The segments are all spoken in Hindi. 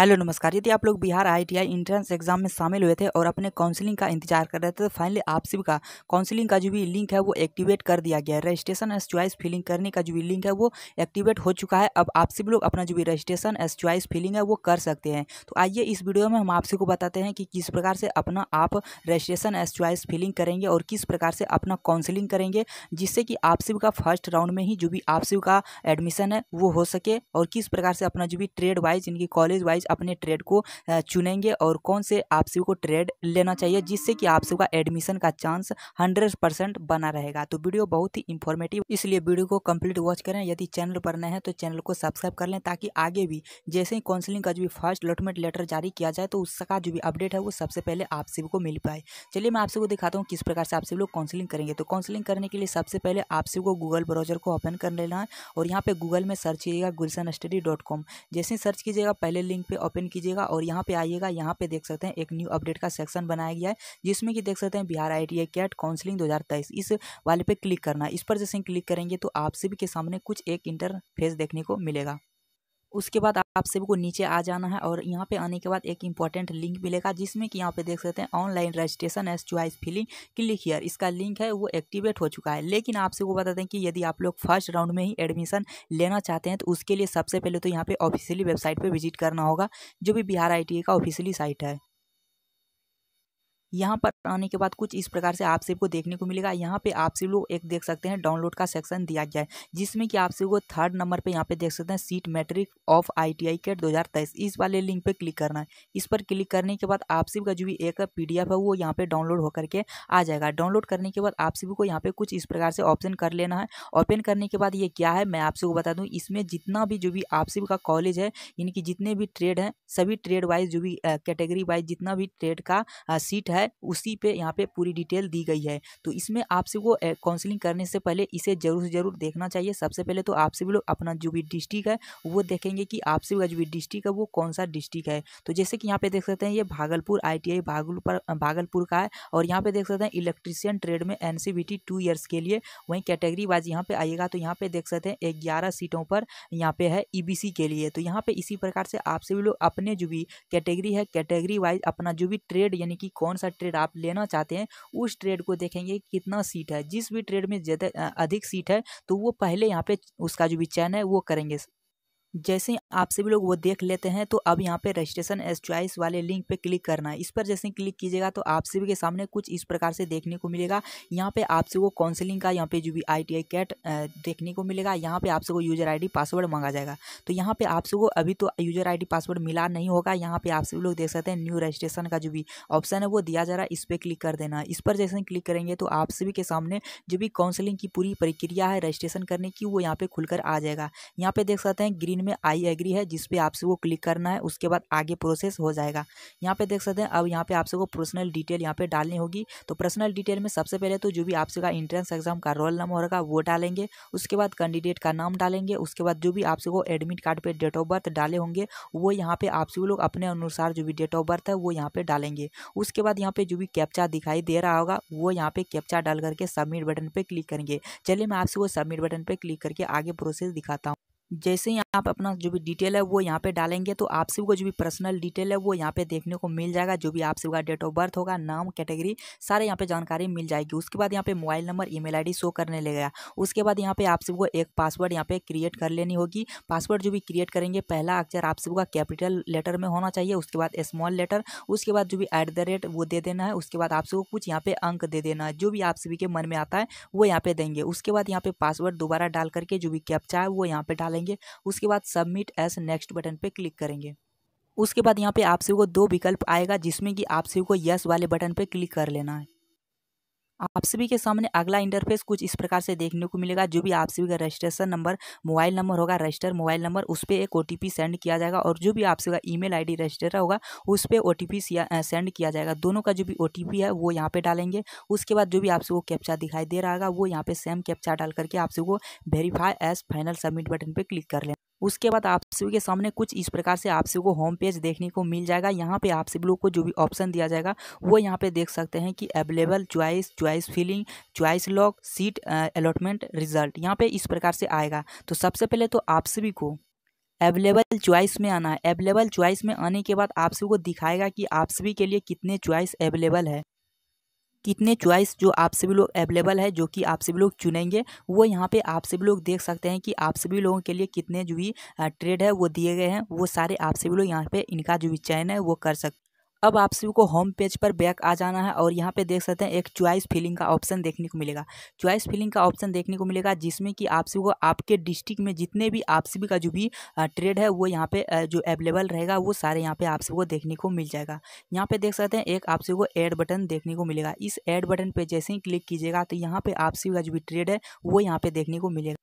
हेलो नमस्कार यदि आप लोग बिहार आईटीआई एंट्रेंस एग्जाम में शामिल हुए थे और अपने काउंसलिंग का इंतजार कर रहे थे तो फाइनली आप सभी का काउंसलिंग का जो भी लिंक है वो एक्टिवेट कर दिया गया है रजिस्ट्रेशन एस च्वाइस फिलिंग करने का जो भी लिंक है वो एक्टिवेट हो चुका है अब आप सभी लोग अपना जो भी रजिस्ट्रेशन एस च्वाइस फिलिंग है वो कर सकते हैं तो आइए इस वीडियो में हम आपसी को बताते हैं कि किस प्रकार से अपना आप रजिस्ट्रेशन एस च्वाइस फिलिंग करेंगे और किस प्रकार से अपना काउंसिलिंग करेंगे जिससे कि आप सभी का फर्स्ट राउंड में ही जो भी आप सभी का एडमिशन है वो हो सके और किस प्रकार से अपना जो भी ट्रेड वाइज इनकी कॉलेज वाइज अपने ट्रेड को चुनेंगे और कौन से आप सभी को ट्रेड लेना चाहिए जिससे कि आप सबका एडमिशन का चांस हंड्रेड परसेंट बना रहेगा तो वीडियो बहुत ही इन्फॉर्मेटिव इसलिए वीडियो को कंप्लीट वॉच करें यदि चैनल पर नए हैं तो चैनल को सब्सक्राइब कर लें ताकि आगे भी जैसे ही काउंसलिंग का जो भी फर्स्ट अलॉटमेंट लेटर जारी किया जाए तो उसका जो भी अपडेट है वो सबसे पहले आप सभी को मिल पाए चलिए मैं आप सबको दिखाता हूँ किस प्रकार से आप सभी लोग काउंसिलिंग करेंगे तो काउंसलिंग करने के लिए सबसे पहले आप सभी को गूगल ब्राउजर को ओपन कर लेना है और यहाँ पर गूगल में सर्च कीजिएगा गुलशन स्टडी डॉट कॉम जैसे सर्च कीजिएगा पहले लिंक पे ओपन कीजिएगा और यहाँ पे आइएगा यहाँ पे देख सकते हैं एक न्यू अपडेट का सेक्शन बनाया गया है जिसमें कि देख सकते हैं Bihar I T CAT counselling दो इस वाले पे क्लिक करना है इस पर जैसे क्लिक करेंगे तो आप सभी के सामने कुछ एक इंटरफेस देखने को मिलेगा उसके बाद आप सभी को नीचे आ जाना है और यहाँ पे आने के बाद एक इंपॉर्टेंट लिंक मिलेगा जिसमें कि यहाँ पे देख सकते हैं online registration as choice filling click here इसका लिंक है वो एक्टिवेट हो चुका है लेकिन आप सभी को दें कि यदि आप लोग फर्स्ट राउंड में ही एडमिशन लेना चाहते हैं तो उसके लिए सबसे पहले तो यहाँ पे ऑफिशियली वेबसाइट पर विजिट करना होगा जो भी बिहार आई e का ऑफिशियली साइट है यहाँ पर आने के बाद कुछ इस प्रकार से आप को देखने को मिलेगा यहाँ पे आप लोग एक देख सकते हैं डाउनलोड का सेक्शन दिया गया है जिसमें कि आप को थर्ड नंबर पे यहाँ पे देख सकते हैं seat matrix of I T I CAT दो इस वाले लिंक पे क्लिक करना है इस पर क्लिक करने के बाद आप का जो भी एक पी है वो यहाँ पे डाउनलोड होकर के आ जाएगा डाउनलोड करने के बाद आप को यहाँ पे कुछ इस प्रकार से ऑप्शन कर लेना है ओपन करने के बाद ये क्या है मैं आप को बता दूँ इसमें जितना भी जो भी आप का कॉलेज है यानी कि जितने भी ट्रेड हैं सभी ट्रेड वाइज जो भी कैटेगरी वाइज जितना भी ट्रेड का सीट है है उसी पे यहाँ पे पूरी डिटेल दी गई है तो इसमें आपसे वो काउंसलिंग करने से पहले इसे ज़रूर से ज़रूर देखना चाहिए सबसे पहले तो आपसे भी लोग अपना जो भी डिस्ट्रिक्ट है वो देखेंगे कि आपसे का जो भी डिस्ट्रिक्ट है वो कौन सा डिस्ट्रिक्ट है तो जैसे कि यहाँ पे देख सकते हैं ये भागलपुर आई टी भागलपुर का है और यहाँ पे देख सकते हैं इलेक्ट्रीशियन ट्रेड में एन टू ईयर्स के लिए वहीं कैटेगरी वाइज यहाँ पे आइएगा तो यहाँ पे देख सकते हैं ग्यारह सीटों पर यहाँ पे है ई e के लिए तो यहाँ पे इसी प्रकार से आपसे भी लोग अपने जो भी कैटेगरी है कैटेगरी वाइज अपना जो भी ट्रेड यानी कि कौन सा ट्रेड आप लेना चाहते हैं उस ट्रेड को देखेंगे कितना सीट है जिस भी ट्रेड में ज़्यादा अधिक सीट है तो वो पहले यहाँ पे उसका जो भी चयन है वो करेंगे जैसे ही आपसे भी लोग वो देख लेते हैं तो अब यहाँ पे रजिस्ट्रेशन एस चॉइस वाले लिंक पे क्लिक करना है इस पर जैसे क्लिक कीजिएगा तो आपसे भी के सामने कुछ इस प्रकार से देखने को मिलेगा यहाँ पे आपसे को काउंसलिंग का यहाँ पे जो भी आई टी आई कैट देखने को मिलेगा यहाँ पे आपसे को यूजर आईडी पासवर्ड मांगा जाएगा तो यहाँ पे आपसे सबको अभी तो यूजर डी पासवर्ड मिला नहीं होगा यहाँ पे आप सभी लोग देख सकते हैं न्यू रजिस्ट्रेशन का जो भी ऑप्शन है वो दिया जा रहा है इस पर क्लिक कर देना इस पर जैसे क्लिक करेंगे तो आप सभी के सामने जो भी काउंसलिंग की पूरी प्रक्रिया है रजिस्ट्रेशन करने की वो यहाँ पे खुलकर आ जाएगा यहाँ पे देख सकते हैं ग्रीन में आई कैटेगरी है जिस पे आपसे वो क्लिक करना है उसके बाद आगे प्रोसेस हो जाएगा यहाँ पे देख सकते हैं अब यहाँ पे आपसे को पर्सनल डिटेल यहाँ पे डालनी होगी तो पर्सनल डिटेल में सबसे पहले तो जो भी आपसे का इंट्रेंस एग्जाम का रोल नंबर होगा वो डालेंगे उसके बाद कैंडिडेट का नाम डालेंगे उसके बाद जो भी आपसे को एडमिट कार्ड पर डेट ऑफ बर्थ डाले होंगे वो यहाँ पे आपसे लोग अपने अनुसार जो भी डेट ऑफ बर्थ है वो यहाँ पे डालेंगे उसके बाद यहाँ पे जो भी कैप्चा दिखाई दे रहा होगा वो यहाँ पे कैप्चा डाल करके सबमिट बटन पे क्लिक करेंगे चलिए मैं आपसे वो सबमिट बटन पे क्लिक करके आगे प्रोसेस दिखाता हूँ जैसे ही आप अपना जो भी डिटेल है वो यहाँ पे डालेंगे तो आपसे का जो भी पर्सनल डिटेल है वो यहाँ पे देखने को मिल जाएगा जो भी आपसे का डेट ऑफ बर्थ होगा नाम कैटेगरी सारे यहाँ पे जानकारी मिल जाएगी उसके बाद यहाँ पे mobile number email ID show करने लगेगा उसके बाद यहाँ पे आप सबको एक पासवर्ड यहाँ पे क्रिएट कर लेनी होगी पासवर्ड जो भी क्रिएट करेंगे पहला अक्षर आप सबका कैपिटल लेटर में होना चाहिए उसके बाद स्मॉल लेटर उसके बाद जो भी एट द रेट वो दे देना है उसके बाद आप सबको कुछ यहाँ पे अंक दे देना है जो भी आप सभी के मन में आता है वो यहाँ पे देंगे उसके बाद यहाँ पे पासवर्ड दोबारा डाल करके जो भी कैप्चा है वो यहाँ पे डालेंगे करेंगे उसके बाद सबमिट एस नेक्स्ट बटन पर क्लिक करेंगे उसके बाद यहाँ पे आप सभी को दो विकल्प आएगा जिसमें कि आप सभी को यस वाले बटन पर क्लिक कर लेना है आप सभी के सामने अगला इंटरफेस कुछ इस प्रकार से देखने को मिलेगा जो भी आप सभी का रजिस्ट्रेशन नंबर मोबाइल नंबर होगा रजिस्टर मोबाइल नंबर उस पर एक ओ सेंड किया जाएगा और जो भी आप सभी का ईमेल आईडी रजिस्टर होगा उस पर ओ सेंड किया जाएगा दोनों का जो भी ओ है वो यहाँ पर डालेंगे उसके बाद जो भी आप सबको कैप्चा दिखाई दे रहा होगा वो यहाँ पर सेम कैप्चा डाल करके आप सबको verify as final submit button पर क्लिक कर लें उसके बाद आप सभी के सामने कुछ इस प्रकार से आप सभी को होम पेज देखने को मिल जाएगा यहाँ पे आप सभी लोग को जो भी ऑप्शन दिया जाएगा वो यहाँ पे देख सकते हैं कि available choice choice filling choice lock seat allotment result यहाँ पे इस प्रकार से आएगा तो सबसे पहले तो आप सभी को अवेलेबल च्वाइस में आना है अवेलेबल च्वाइस में आने के बाद आप सभी को दिखाएगा कि आप सभी के लिए कितने च्वाइस अवेलेबल है कितने चॉइस जो आप सभी लोग अवेलेबल है जो कि आप सभी लोग चुनेंगे वो यहाँ पे आप सभी लोग देख सकते हैं कि आप सभी लोगों के लिए कितने जो भी ट्रेड है वो दिए गए हैं वो सारे आप सभी लोग यहाँ पे इनका जो भी चयन है वो कर सकते अब आप सभी को होम पेज पर बैक आ जाना है और यहाँ पे देख सकते हैं एक चॉइस फिलिंग का ऑप्शन देखने को मिलेगा चॉइस फिलिंग का ऑप्शन देखने को मिलेगा जिसमें कि आप सभी को आपके डिस्ट्रिक्ट में जितने भी आप सभी का जो भी ट्रेड है वो यहाँ पे जो अवेलेबल रहेगा वो सारे यहाँ पे आप सभी को देखने को मिल जाएगा यहाँ पे देख सकते हैं एक आप सभी को एड बटन देखने को मिलेगा इस एड बटन पर जैसे ही क्लिक कीजिएगा तो यहाँ पर आप सभी का जो भी ट्रेड है वो यहाँ पर देखने को मिलेगा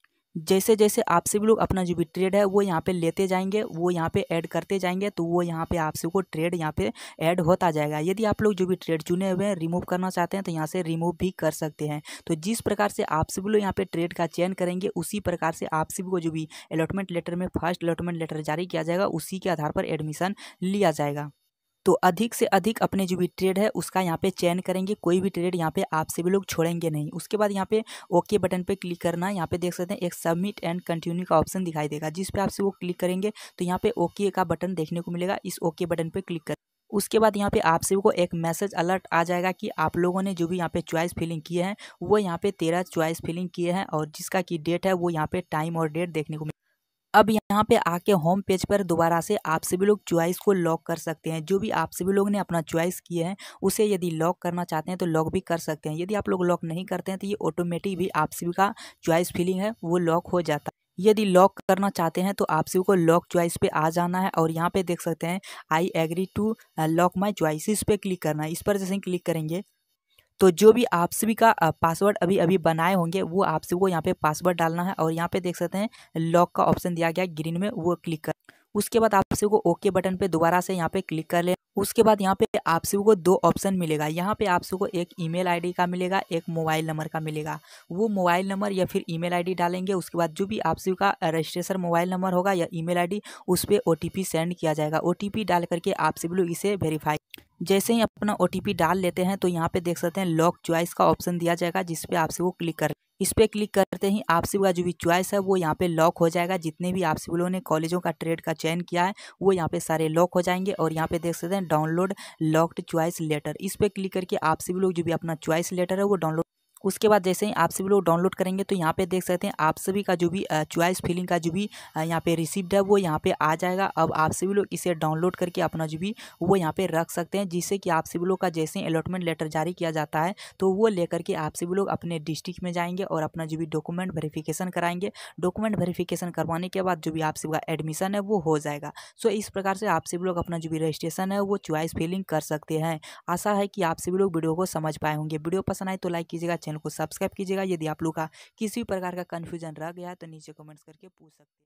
जैसे जैसे आप सभी लोग अपना जो भी ट्रेड है वो यहाँ पे लेते जाएंगे वो यहाँ पे ऐड करते जाएंगे तो वो यहाँ पे सभी को ट्रेड यहाँ पे ऐड होता जाएगा यदि आप लोग जो भी ट्रेड चुने हुए हैं रिमूव करना चाहते हैं तो यहाँ से रिमूव भी कर सकते हैं तो जिस प्रकार से आप सभी लोग यहाँ पे ट्रेड का चयन करेंगे उसी प्रकार से आप सभी को जो भी अलॉटमेंट लेटर में फर्स्ट अलॉटमेंट लेटर जारी किया जाएगा उसी के आधार पर एडमिशन लिया जाएगा तो अधिक से अधिक अपने जो भी ट्रेड है उसका यहाँ पे चयन करेंगे कोई भी ट्रेड यहाँ पे आपसे भी लोग छोड़ेंगे नहीं उसके बाद यहाँ पे ओके बटन पे क्लिक करना यहाँ पे देख सकते हैं एक सबमिट एंड कंटिन्यू का ऑप्शन दिखाई देगा जिस पे आपसे वो क्लिक करेंगे तो यहाँ पे ओके का बटन देखने को मिलेगा इस ओके बटन पर क्लिक कर उसके बाद यहाँ पे आप सभी को एक मैसेज अलर्ट आ जाएगा कि आप लोगों ने जो भी यहाँ पे चॉइस फिलिंग किए हैं वो यहाँ पे तेरह चॉइस फिलिंग किए हैं और जिसका की डेट है वो यहाँ पे टाइम और डेट देखने को अब यहाँ पे आके होम पेज पर दोबारा से आप सभी लोग च्वाइस को लॉक कर सकते हैं जो भी आप सभी लोग ने अपना च्वाइस किए हैं उसे यदि लॉक करना चाहते हैं तो लॉक भी कर सकते हैं यदि आप लोग लॉक नहीं करते हैं तो ये ऑटोमेटिक भी आप सभी का च्वाइस फीलिंग है वो लॉक हो जाता है यदि लॉक करना चाहते हैं तो आप सभी को लॉक च्वाइस पे आ जाना है और यहाँ पे देख सकते हैं I agree to lock my choices पे क्लिक करना है इस पर जैसे क्लिक करेंगे तो जो भी आप सभी का पासवर्ड अभी अभी बनाए होंगे वो आप सभी को यहाँ पे पासवर्ड डालना है और यहाँ पे देख सकते हैं लॉक का ऑप्शन दिया गया ग्रीन में वो क्लिक कर उसके बाद आप सभी को ओके बटन पे दोबारा से यहाँ पे क्लिक कर लें उसके बाद यहाँ पे आप सबको दो ऑप्शन मिलेगा यहाँ पे आप सबको एक ईमेल आईडी का मिलेगा एक मोबाइल नंबर का मिलेगा वो मोबाइल नंबर या फिर ईमेल आईडी डालेंगे उसके बाद जो भी आप का रजिस्ट्रेशन मोबाइल नंबर होगा या ईमेल आईडी उस पर ओ सेंड किया जाएगा ओ डाल करके आप सब लोग इसे वेरीफाई जैसे ही अपना ओ डाल लेते हैं तो यहाँ पे देख सकते हैं लॉक च्वाइस का ऑप्शन दिया जाएगा जिसपे आपसे वो क्लिक कर इस पर क्लिक करते ही आपसी का जो भी चॉइस है वो यहाँ पे लॉक हो जाएगा जितने भी आपसी लोगों ने कॉलेजों का ट्रेड का चयन किया है वो यहाँ पे सारे लॉक हो जाएंगे और यहाँ पे देख सकते हैं डाउनलोड लॉक्ड चॉइस लेटर इस पर क्लिक करके आप सभी लोग जो भी अपना चॉइस लेटर है वो डाउनलोड उसके बाद जैसे ही आप सभी लोग डाउनलोड करेंगे तो यहाँ पे देख सकते हैं आप सभी का जो भी चॉइस फिलिंग का जो भी यहाँ पे रिसिप्ट है वो यहाँ पे आ जाएगा अब आप सभी लोग इसे डाउनलोड करके अपना जो भी वो यहाँ पे रख सकते हैं जिससे कि आप सभी लोग का जैसे ही अलॉटमेंट लेटर जारी किया जाता है तो वो लेकर के आप सभी लोग अपने डिस्ट्रिक्ट में जाएंगे और अपना जो भी डॉक्यूमेंट वेरीफिकेशन कराएंगे डॉक्यूमेंट वेरीफिकेशन करवाने के बाद जो भी आप सभी का एडमिशन है वो हो जाएगा सो इस प्रकार से आप सभी लोग अपना जो भी रजिस्ट्रेशन है वो चॉइस फिलिंग कर सकते हैं आशा है कि आप सभी लोग वीडियो को समझ पाए होंगे वीडियो पसंद आए तो लाइक कीजिएगा चैनल चैनल को सब्सक्राइब कीजिएगा यदि आप लोग का किसी भी प्रकार का कन्फ्यूजन रह गया तो नीचे कमेंट्स करके पूछ सकते हैं